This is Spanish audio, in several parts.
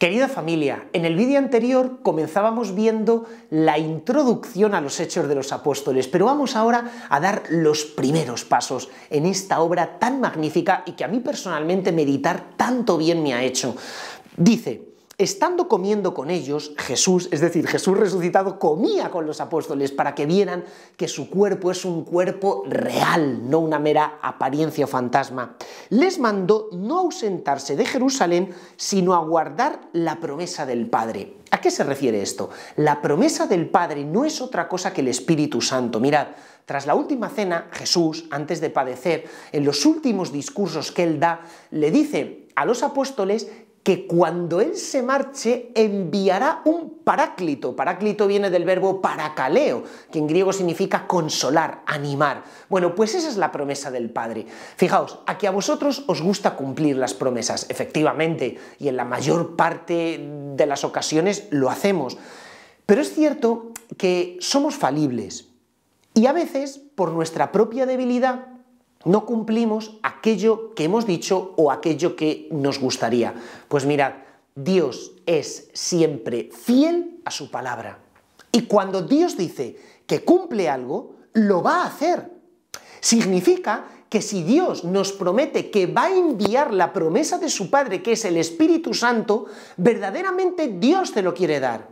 Querida familia, en el vídeo anterior comenzábamos viendo la introducción a los Hechos de los Apóstoles, pero vamos ahora a dar los primeros pasos en esta obra tan magnífica y que a mí personalmente meditar tanto bien me ha hecho. Dice, Estando comiendo con ellos, Jesús, es decir, Jesús resucitado, comía con los apóstoles para que vieran que su cuerpo es un cuerpo real, no una mera apariencia o fantasma les mandó no ausentarse de Jerusalén, sino a aguardar la promesa del Padre. ¿A qué se refiere esto? La promesa del Padre no es otra cosa que el Espíritu Santo. Mirad, tras la última cena, Jesús, antes de padecer, en los últimos discursos que él da, le dice a los apóstoles que cuando Él se marche enviará un paráclito. Paráclito viene del verbo paracaleo, que en griego significa consolar, animar. Bueno, pues esa es la promesa del Padre. Fijaos, aquí a vosotros os gusta cumplir las promesas, efectivamente, y en la mayor parte de las ocasiones lo hacemos. Pero es cierto que somos falibles y a veces, por nuestra propia debilidad, no cumplimos aquello que hemos dicho o aquello que nos gustaría. Pues mirad, Dios es siempre fiel a su palabra. Y cuando Dios dice que cumple algo, lo va a hacer. Significa que si Dios nos promete que va a enviar la promesa de su Padre, que es el Espíritu Santo, verdaderamente Dios te lo quiere dar.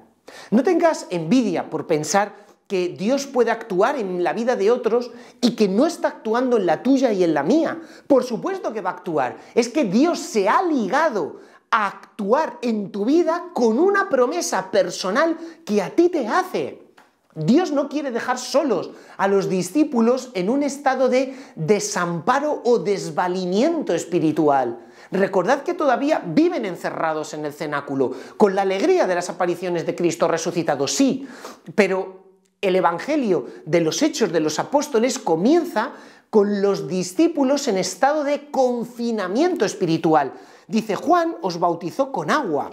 No tengas envidia por pensar que Dios puede actuar en la vida de otros y que no está actuando en la tuya y en la mía. Por supuesto que va a actuar. Es que Dios se ha ligado a actuar en tu vida con una promesa personal que a ti te hace. Dios no quiere dejar solos a los discípulos en un estado de desamparo o desvalimiento espiritual. Recordad que todavía viven encerrados en el cenáculo, con la alegría de las apariciones de Cristo resucitado, sí, pero el Evangelio de los Hechos de los Apóstoles comienza con los discípulos en estado de confinamiento espiritual. Dice, Juan os bautizó con agua,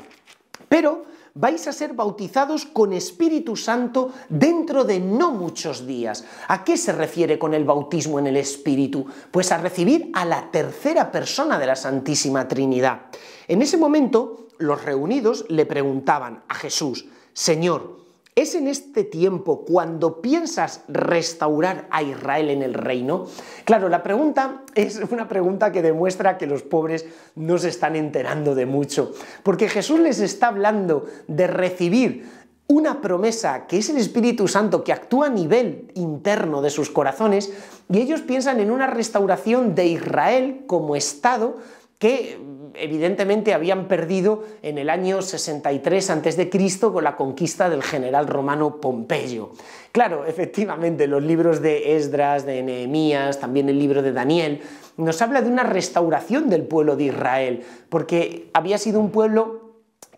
pero vais a ser bautizados con Espíritu Santo dentro de no muchos días. ¿A qué se refiere con el bautismo en el Espíritu? Pues a recibir a la tercera persona de la Santísima Trinidad. En ese momento, los reunidos le preguntaban a Jesús, Señor, es en este tiempo cuando piensas restaurar a Israel en el reino. Claro, la pregunta es una pregunta que demuestra que los pobres no se están enterando de mucho, porque Jesús les está hablando de recibir una promesa que es el Espíritu Santo que actúa a nivel interno de sus corazones y ellos piensan en una restauración de Israel como Estado que evidentemente habían perdido en el año 63 a.C. con la conquista del general romano Pompeyo. Claro, efectivamente, los libros de Esdras, de Nehemías, también el libro de Daniel, nos habla de una restauración del pueblo de Israel, porque había sido un pueblo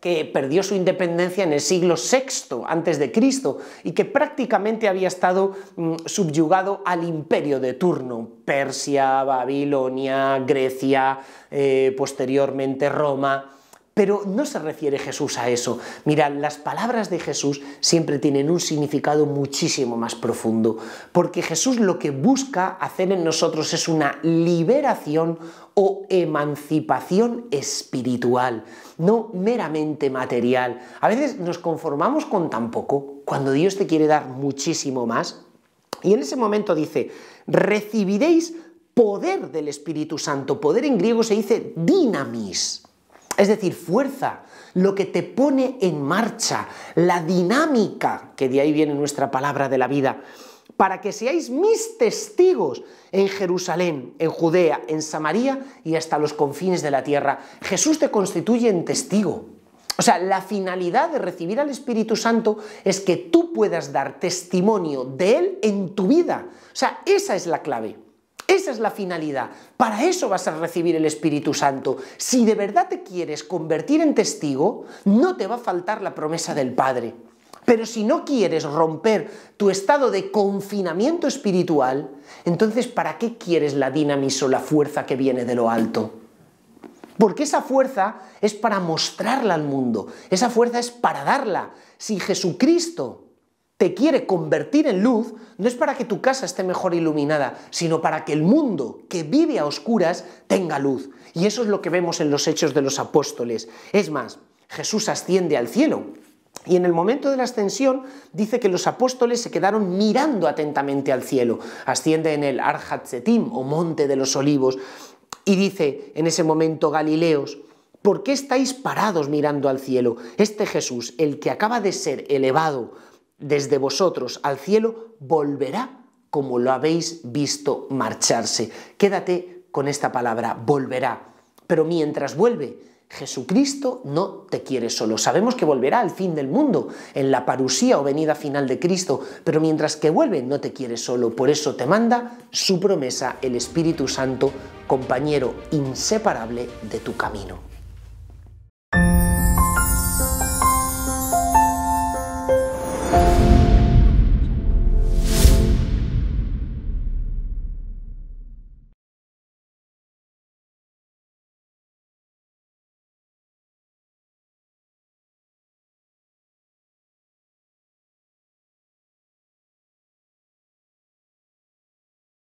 que perdió su independencia en el siglo VI antes de Cristo y que prácticamente había estado mm, subyugado al imperio de turno, Persia, Babilonia, Grecia, eh, posteriormente Roma. Pero no se refiere Jesús a eso. Mirad, las palabras de Jesús siempre tienen un significado muchísimo más profundo, porque Jesús lo que busca hacer en nosotros es una liberación o emancipación espiritual, no meramente material. A veces nos conformamos con tan poco, cuando Dios te quiere dar muchísimo más. Y en ese momento dice, recibiréis poder del Espíritu Santo. Poder en griego se dice dinamis. Es decir, fuerza, lo que te pone en marcha, la dinámica, que de ahí viene nuestra palabra de la vida, para que seáis mis testigos en Jerusalén, en Judea, en Samaria y hasta los confines de la tierra. Jesús te constituye en testigo. O sea, la finalidad de recibir al Espíritu Santo es que tú puedas dar testimonio de Él en tu vida. O sea, esa es la clave. Esa es la finalidad. Para eso vas a recibir el Espíritu Santo. Si de verdad te quieres convertir en testigo, no te va a faltar la promesa del Padre. Pero si no quieres romper tu estado de confinamiento espiritual, entonces ¿para qué quieres la dinamis o la fuerza que viene de lo alto? Porque esa fuerza es para mostrarla al mundo, esa fuerza es para darla. Si Jesucristo te quiere convertir en luz, no es para que tu casa esté mejor iluminada, sino para que el mundo que vive a oscuras tenga luz. Y eso es lo que vemos en los hechos de los apóstoles. Es más, Jesús asciende al cielo. Y en el momento de la ascensión dice que los apóstoles se quedaron mirando atentamente al cielo. Asciende en el Arjatzetim o Monte de los Olivos y dice en ese momento Galileos, ¿por qué estáis parados mirando al cielo? Este Jesús, el que acaba de ser elevado desde vosotros al cielo volverá como lo habéis visto marcharse. Quédate con esta palabra, volverá. Pero mientras vuelve, Jesucristo no te quiere solo. Sabemos que volverá al fin del mundo, en la parusía o venida final de Cristo, pero mientras que vuelve no te quiere solo. Por eso te manda su promesa, el Espíritu Santo, compañero inseparable de tu camino.